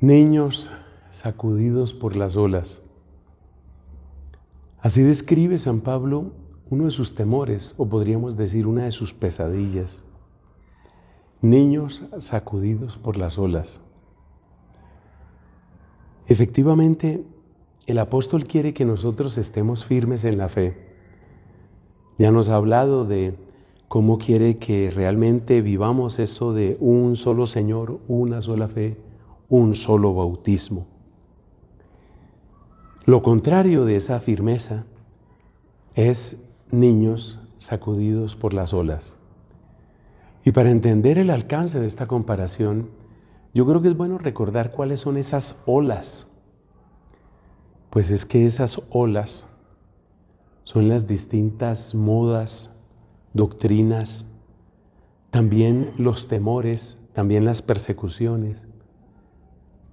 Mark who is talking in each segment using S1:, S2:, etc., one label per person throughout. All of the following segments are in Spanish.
S1: niños sacudidos por las olas. Así describe San Pablo uno de sus temores, o podríamos decir una de sus pesadillas. Niños sacudidos por las olas. Efectivamente, el apóstol quiere que nosotros estemos firmes en la fe. Ya nos ha hablado de cómo quiere que realmente vivamos eso de un solo Señor, una sola fe, un solo bautismo. Lo contrario de esa firmeza es niños sacudidos por las olas. Y para entender el alcance de esta comparación, yo creo que es bueno recordar cuáles son esas olas. Pues es que esas olas son las distintas modas, doctrinas, también los temores, también las persecuciones,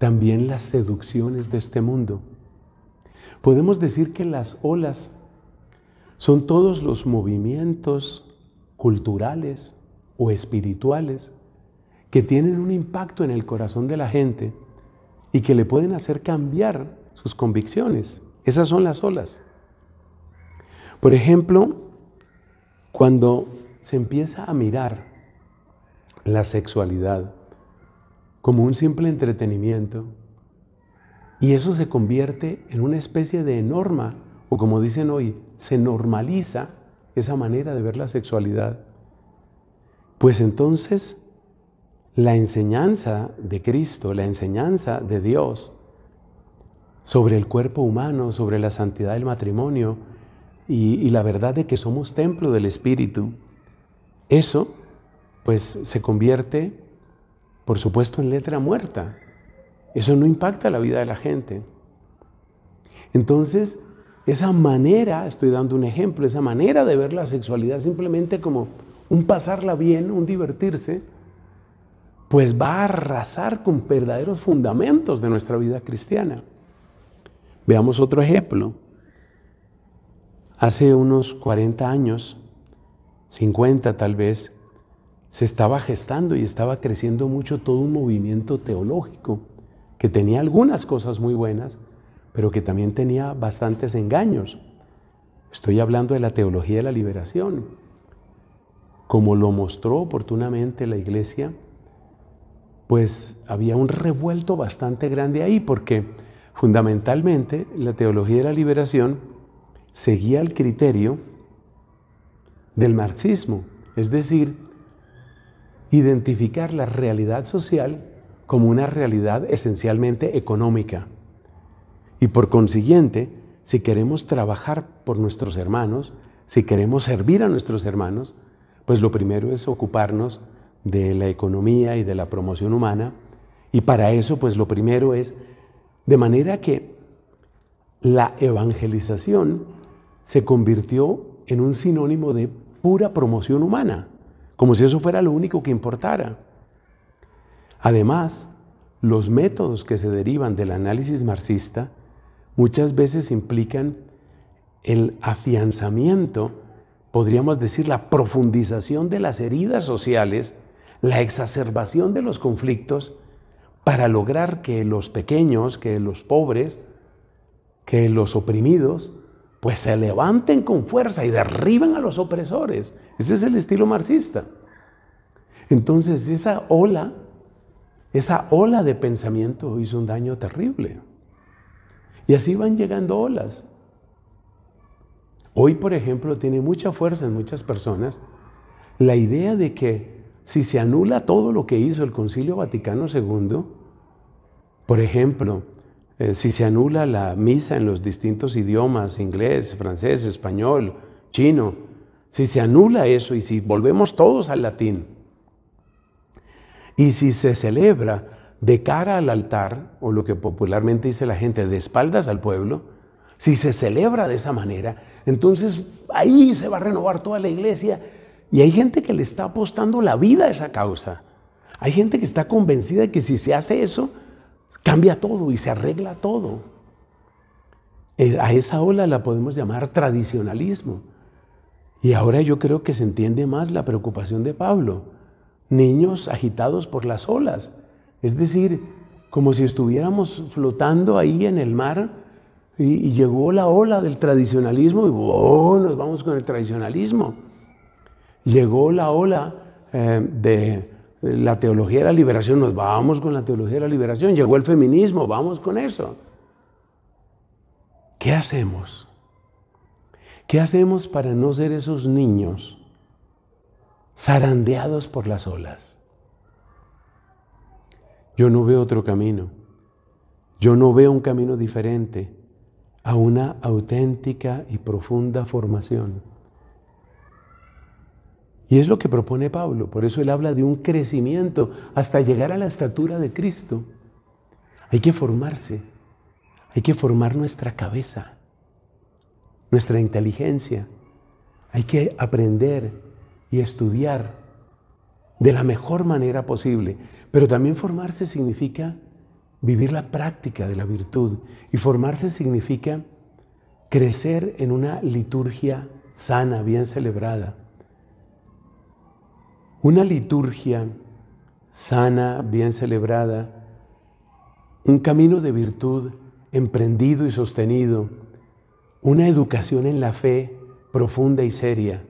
S1: también las seducciones de este mundo. Podemos decir que las olas son todos los movimientos culturales o espirituales que tienen un impacto en el corazón de la gente y que le pueden hacer cambiar sus convicciones. Esas son las olas. Por ejemplo, cuando se empieza a mirar la sexualidad como un simple entretenimiento. Y eso se convierte en una especie de norma, o como dicen hoy, se normaliza esa manera de ver la sexualidad. Pues entonces, la enseñanza de Cristo, la enseñanza de Dios sobre el cuerpo humano, sobre la santidad del matrimonio y, la verdad de que somos templo del Espíritu, eso pues se convierte por supuesto en letra muerta. Eso no impacta la vida de la gente. Entonces, esa manera, estoy dando un ejemplo, esa manera de ver la sexualidad simplemente como un pasarla bien, un divertirse, pues va a arrasar con verdaderos fundamentos de nuestra vida cristiana. Veamos otro ejemplo. Hace unos 40 años, 50 tal vez, se estaba gestando y estaba creciendo mucho todo un movimiento teológico que tenía algunas cosas muy buenas, pero que también tenía bastantes engaños. Estoy hablando de la teología de la liberación, como lo mostró oportunamente la iglesia, pues había un revuelto bastante grande ahí, porque fundamentalmente la teología de la liberación seguía el criterio del marxismo, es decir, identificar la realidad social como una realidad esencialmente económica. Y por consiguiente, si queremos trabajar por nuestros hermanos, si queremos servir a nuestros hermanos, pues lo primero es ocuparnos de la economía y de la promoción humana. Y para eso, pues lo primero es, de manera que la evangelización se convirtió en un sinónimo de pura promoción humana como si eso fuera lo único que importara. Además, los métodos que se derivan del análisis marxista muchas veces implican el afianzamiento, podríamos decir la profundización de las heridas sociales, la exacerbación de los conflictos, para lograr que los pequeños, que los pobres, que los oprimidos pues se levanten con fuerza y derriban a los opresores. Ese es el estilo marxista. Entonces, esa ola, esa ola de pensamiento hizo un daño terrible. Y así van llegando olas. Hoy, por ejemplo, tiene mucha fuerza en muchas personas la idea de que si se anula todo lo que hizo el Concilio Vaticano II, por ejemplo, eh, si se anula la misa en los distintos idiomas, inglés, francés, español, chino, si se anula eso y si volvemos todos al latín, y si se celebra de cara al altar, o lo que popularmente dice la gente, de espaldas al pueblo, si se celebra de esa manera, entonces ahí se va a renovar toda la iglesia. Y hay gente que le está apostando la vida a esa causa. Hay gente que está convencida de que si se hace eso, cambia todo y se arregla todo. Eh, a esa ola la podemos llamar tradicionalismo. Y ahora yo creo que se entiende más la preocupación de Pablo. Niños agitados por las olas. Es decir, como si estuviéramos flotando ahí en el mar y, llegó la ola del tradicionalismo y oh, nos vamos con el tradicionalismo. Llegó la ola eh, de la teología de la liberación, nos vamos con la teología de la liberación, llegó el feminismo, vamos con eso. ¿Qué hacemos? ¿Qué hacemos para no ser esos niños zarandeados por las olas? Yo no veo otro camino. Yo no veo un camino diferente a una auténtica y profunda formación y es lo que propone Pablo, por eso él habla de un crecimiento hasta llegar a la estatura de Cristo. Hay que formarse, hay que formar nuestra cabeza, nuestra inteligencia, hay que aprender y estudiar de la mejor manera posible. Pero también formarse significa vivir la práctica de la virtud y formarse significa crecer en una liturgia sana, bien celebrada una liturgia sana, bien celebrada, un camino de virtud emprendido y sostenido, una educación en la fe profunda y seria.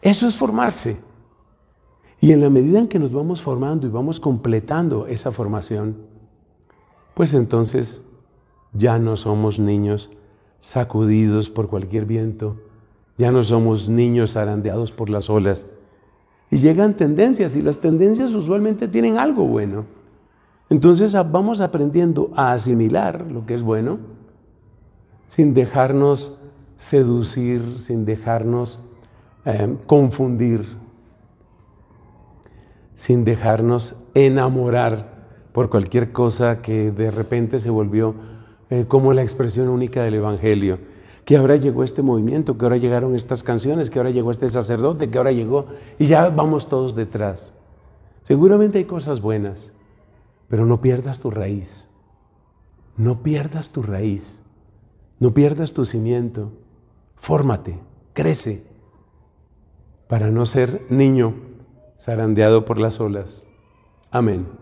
S1: Eso es formarse. Y en la medida en que nos vamos formando y vamos completando esa formación, pues entonces ya no somos niños sacudidos por cualquier viento, ya no somos niños zarandeados por las olas, y llegan tendencias y las tendencias usualmente tienen algo bueno. Entonces vamos aprendiendo a asimilar lo que es bueno sin dejarnos seducir, sin dejarnos em, confundir, sin dejarnos enamorar por cualquier cosa que de repente se volvió eh, como la expresión única del Evangelio que ahora llegó este movimiento, que ahora llegaron estas canciones, que ahora llegó este sacerdote, que ahora llegó, y ya vamos todos detrás. Seguramente hay cosas buenas, pero no pierdas tu raíz, no pierdas tu raíz, no pierdas tu cimiento, fórmate, crece, para no ser niño zarandeado por las olas. Amén.